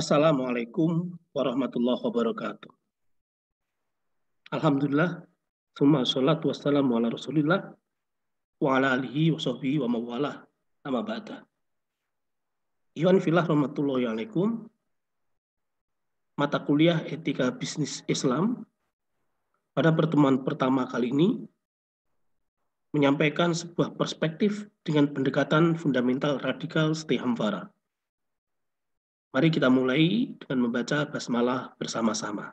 Assalamualaikum warahmatullahi wabarakatuh. Alhamdulillah, summa salatu wassalamu ala rasulillah wa ala alihi wa sahbihi wa mawalah nama ba'da. Iwan filah rahmatullahi alaikum. Mata kuliah etika bisnis Islam pada pertemuan pertama kali ini menyampaikan sebuah perspektif dengan pendekatan fundamental radikal Stihamvara. Mari kita mulai dengan membaca basmalah bersama-sama.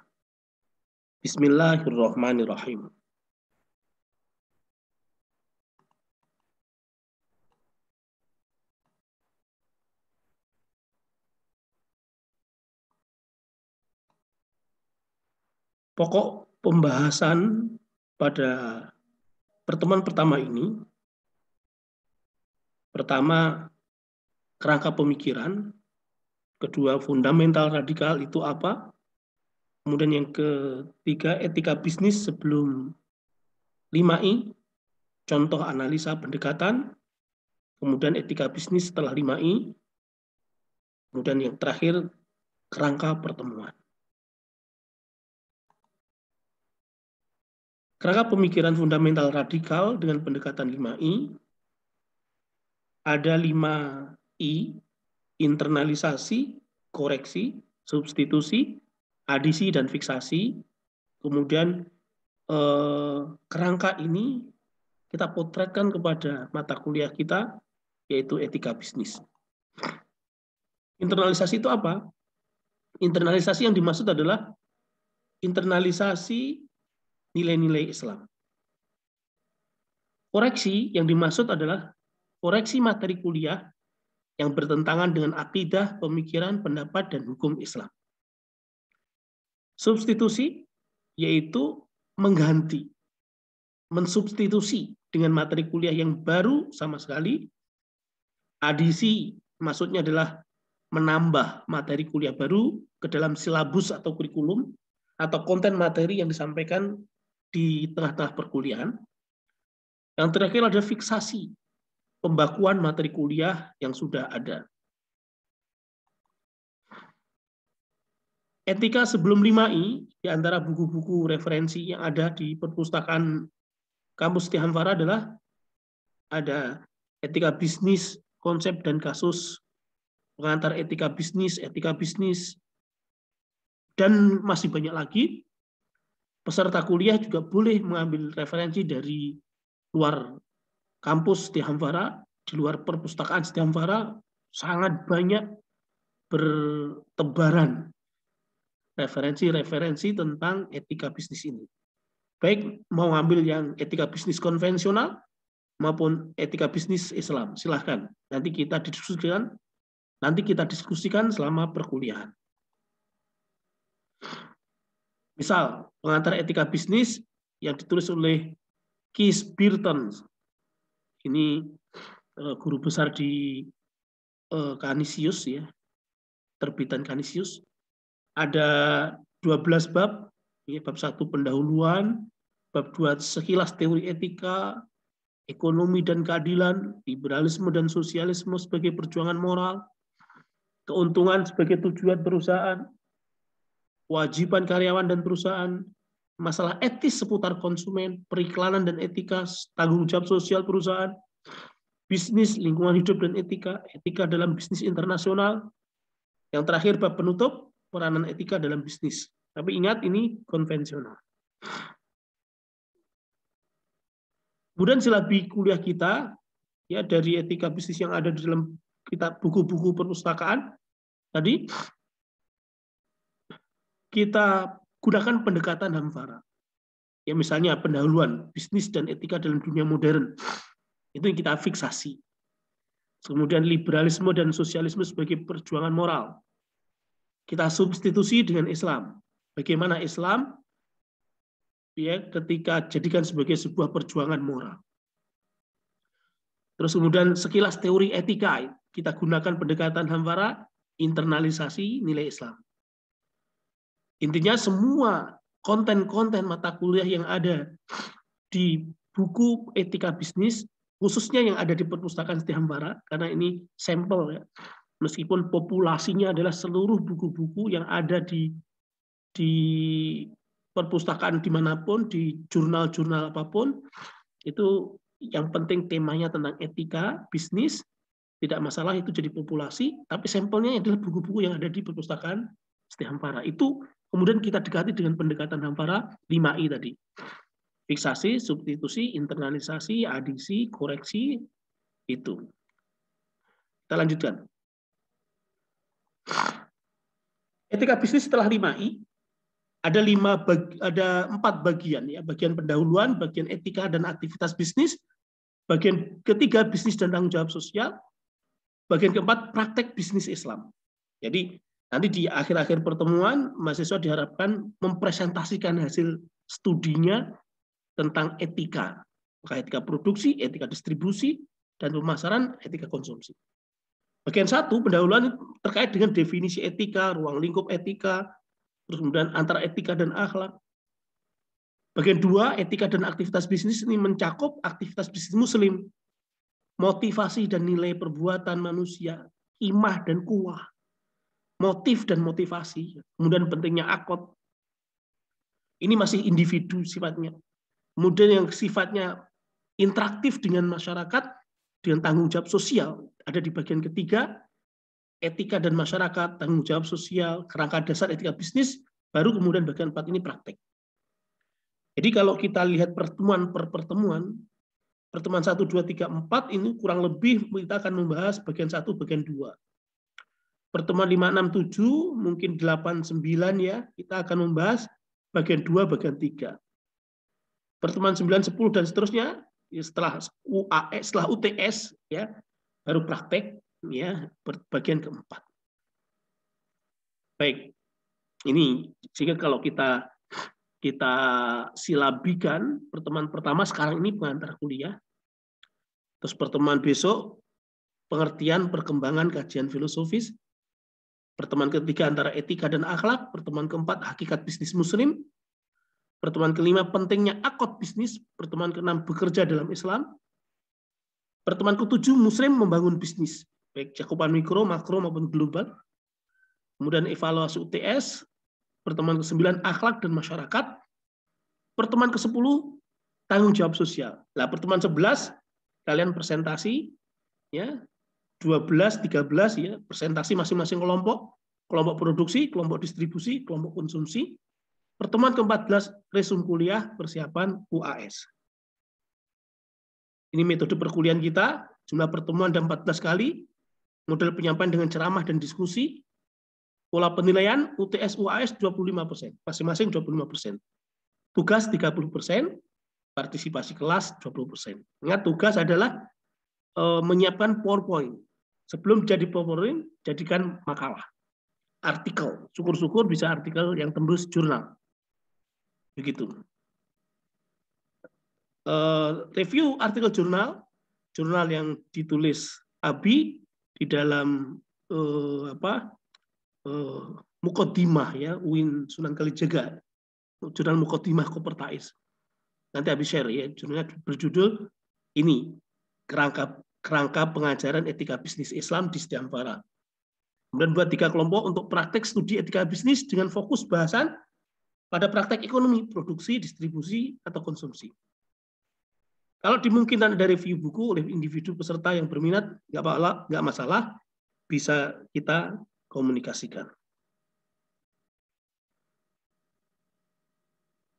Bismillahirrahmanirrahim. Pokok pembahasan pada pertemuan pertama ini pertama kerangka pemikiran Kedua, fundamental radikal itu apa? Kemudian yang ketiga, etika bisnis sebelum 5I, contoh analisa pendekatan. Kemudian etika bisnis setelah 5I. Kemudian yang terakhir, kerangka pertemuan. Kerangka pemikiran fundamental radikal dengan pendekatan 5I. Ada 5I internalisasi, koreksi, substitusi, adisi dan fiksasi. Kemudian eh, kerangka ini kita potretkan kepada mata kuliah kita yaitu etika bisnis. Internalisasi itu apa? Internalisasi yang dimaksud adalah internalisasi nilai-nilai Islam. Koreksi yang dimaksud adalah koreksi materi kuliah yang bertentangan dengan akidah, pemikiran, pendapat, dan hukum Islam. Substitusi yaitu mengganti, mensubstitusi dengan materi kuliah yang baru sama sekali. Adisi maksudnya adalah menambah materi kuliah baru ke dalam silabus atau kurikulum atau konten materi yang disampaikan di tengah-tengah perkuliahan. Yang terakhir ada fiksasi pembakuan materi kuliah yang sudah ada. Etika sebelum 5i di antara buku-buku referensi yang ada di perpustakaan kampus Hanfara adalah ada etika bisnis, konsep dan kasus, pengantar etika bisnis, etika bisnis, dan masih banyak lagi. Peserta kuliah juga boleh mengambil referensi dari luar kampus di Hamfara, di luar perpustakaan di Hamfara, sangat banyak bertebaran referensi-referensi tentang etika bisnis ini. Baik mau ambil yang etika bisnis konvensional maupun etika bisnis Islam, silahkan. Nanti kita diskusikan, nanti kita diskusikan selama perkuliahan. Misal, pengantar etika bisnis yang ditulis oleh Keith Burton ini eh, guru besar di uh, eh, Kanisius ya, terbitan Kanisius. Ada 12 bab, ya, bab satu pendahuluan, bab dua sekilas teori etika, ekonomi dan keadilan, liberalisme dan sosialisme sebagai perjuangan moral, keuntungan sebagai tujuan perusahaan, kewajiban karyawan dan perusahaan, masalah etis seputar konsumen, periklanan dan etika, tanggung jawab sosial perusahaan, bisnis, lingkungan hidup dan etika, etika dalam bisnis internasional. Yang terakhir bab penutup, peranan etika dalam bisnis. Tapi ingat ini konvensional. Kemudian silabi kuliah kita ya dari etika bisnis yang ada di dalam kitab buku-buku perpustakaan tadi kita gunakan pendekatan Hamfara. Ya misalnya pendahuluan bisnis dan etika dalam dunia modern. Itu yang kita fiksasi. Kemudian liberalisme dan sosialisme sebagai perjuangan moral. Kita substitusi dengan Islam. Bagaimana Islam ya ketika jadikan sebagai sebuah perjuangan moral. Terus kemudian sekilas teori etika kita gunakan pendekatan Hamfara internalisasi nilai Islam. Intinya semua konten-konten mata kuliah yang ada di buku etika bisnis, khususnya yang ada di perpustakaan Hambara, karena ini sampel ya, meskipun populasinya adalah seluruh buku-buku yang ada di di perpustakaan dimanapun, di jurnal-jurnal apapun, itu yang penting temanya tentang etika bisnis tidak masalah itu jadi populasi tapi sampelnya adalah buku-buku yang ada di perpustakaan Setihampara itu Kemudian kita dekati dengan pendekatan hampara 5I tadi. Fiksasi, substitusi, internalisasi, adisi, koreksi, itu. Kita lanjutkan. Etika bisnis setelah 5I ada lima bagi, ada empat bagian ya bagian pendahuluan bagian etika dan aktivitas bisnis bagian ketiga bisnis dan tanggung jawab sosial bagian keempat praktek bisnis Islam jadi Nanti di akhir-akhir pertemuan, mahasiswa diharapkan mempresentasikan hasil studinya tentang etika. Maka etika produksi, etika distribusi, dan pemasaran, etika konsumsi. Bagian satu, pendahuluan terkait dengan definisi etika, ruang lingkup etika, terus kemudian antara etika dan akhlak. Bagian dua, etika dan aktivitas bisnis ini mencakup aktivitas bisnis muslim, motivasi dan nilai perbuatan manusia, imah dan kuah, motif dan motivasi, kemudian pentingnya akot. Ini masih individu sifatnya. Kemudian yang sifatnya interaktif dengan masyarakat, dengan tanggung jawab sosial, ada di bagian ketiga, etika dan masyarakat, tanggung jawab sosial, kerangka dasar etika bisnis, baru kemudian bagian empat ini praktek. Jadi kalau kita lihat pertemuan per pertemuan, pertemuan 1, 2, 3, 4 ini kurang lebih kita akan membahas bagian satu bagian dua pertemuan 567 mungkin 89 ya kita akan membahas bagian 2 bagian 3. Pertemuan 9 10 dan seterusnya ya setelah UAS e, setelah UTS ya baru praktek ya bagian keempat. Baik. Ini sehingga kalau kita kita silabikan pertemuan pertama sekarang ini pengantar kuliah. Terus pertemuan besok pengertian perkembangan kajian filosofis pertemuan ketiga antara etika dan akhlak, pertemuan keempat hakikat bisnis muslim, pertemuan kelima pentingnya akot bisnis, pertemuan keenam bekerja dalam Islam, pertemuan ketujuh muslim membangun bisnis, baik cakupan mikro, makro maupun global, kemudian evaluasi UTS, pertemuan ke-9 akhlak dan masyarakat, pertemuan ke-10 tanggung jawab sosial. Nah, pertemuan 11 kalian presentasi ya 12, 13 ya, presentasi masing-masing kelompok, kelompok produksi, kelompok distribusi, kelompok konsumsi. Pertemuan ke-14 resum kuliah persiapan UAS. Ini metode perkuliahan kita, jumlah pertemuan ada 14 kali, model penyampaian dengan ceramah dan diskusi, pola penilaian UTS UAS 25%, masing-masing 25%. Tugas 30%, partisipasi kelas 20%. Ingat tugas adalah eh, menyiapkan PowerPoint Sebelum jadi PowerPoint, jadikan makalah. Artikel. Syukur-syukur bisa artikel yang tembus jurnal. Begitu. Uh, review artikel jurnal, jurnal yang ditulis Abi di dalam uh, apa uh, eh, Mukodimah ya Uin Sunan Kalijaga jurnal Mukodimah Kopertais nanti Abi share ya jurnalnya berjudul ini kerangka kerangka pengajaran etika bisnis Islam di Setiampara. Kemudian buat tiga kelompok untuk praktek studi etika bisnis dengan fokus bahasan pada praktek ekonomi, produksi, distribusi, atau konsumsi. Kalau dimungkinkan dari review buku oleh individu peserta yang berminat, nggak masalah, bisa kita komunikasikan.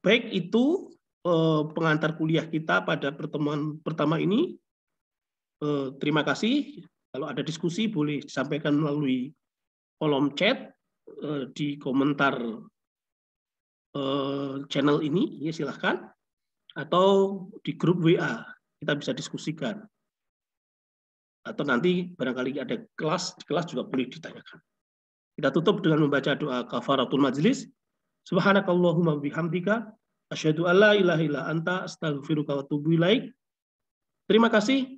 Baik itu eh, pengantar kuliah kita pada pertemuan pertama ini Eh, terima kasih. Kalau ada diskusi boleh disampaikan melalui kolom chat eh, di komentar eh, channel ini, ya silahkan. Atau di grup WA kita bisa diskusikan. Atau nanti barangkali ada kelas, kelas juga boleh ditanyakan. Kita tutup dengan membaca doa kafaratul majlis. Subhanakallahumma bihamdika asyhadu alla ilaha illa anta astaghfiruka wa atubu Terima kasih.